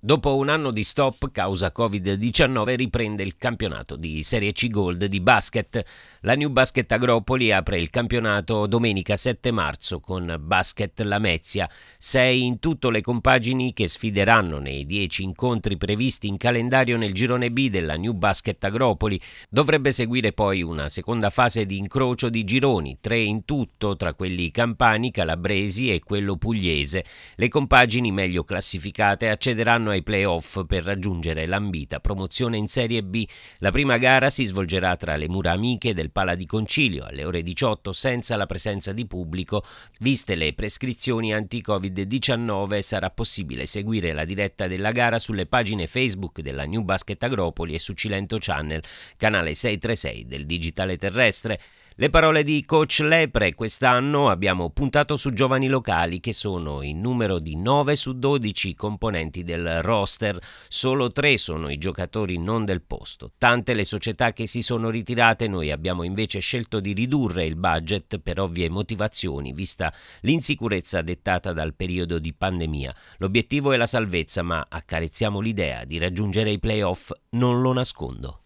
Dopo un anno di stop causa Covid-19 riprende il campionato di Serie C Gold di basket. La New Basket Agropoli apre il campionato domenica 7 marzo con Basket Lamezia. Sei in tutto le compagini che sfideranno nei 10 incontri previsti in calendario nel girone B della New Basket Agropoli. Dovrebbe seguire poi una seconda fase di incrocio di gironi, tre in tutto tra quelli campani, calabresi e quello pugliese. Le compagini meglio classificate accederanno direttano ai playoff per raggiungere l'ambita promozione in Serie B. La prima gara si svolgerà tra le mura amiche del Pala di Concilio alle ore 18 senza la presenza di pubblico. Viste le prescrizioni anti-Covid-19 sarà possibile seguire la diretta della gara sulle pagine Facebook della New Basket Agropoli e su Cilento Channel, canale 636 del Digitale Terrestre. Le parole di Coach Lepre, quest'anno abbiamo puntato su giovani locali che sono in numero di 9 su 12 componenti del roster, solo 3 sono i giocatori non del posto. Tante le società che si sono ritirate, noi abbiamo invece scelto di ridurre il budget per ovvie motivazioni, vista l'insicurezza dettata dal periodo di pandemia. L'obiettivo è la salvezza, ma accarezziamo l'idea di raggiungere i playoff, non lo nascondo.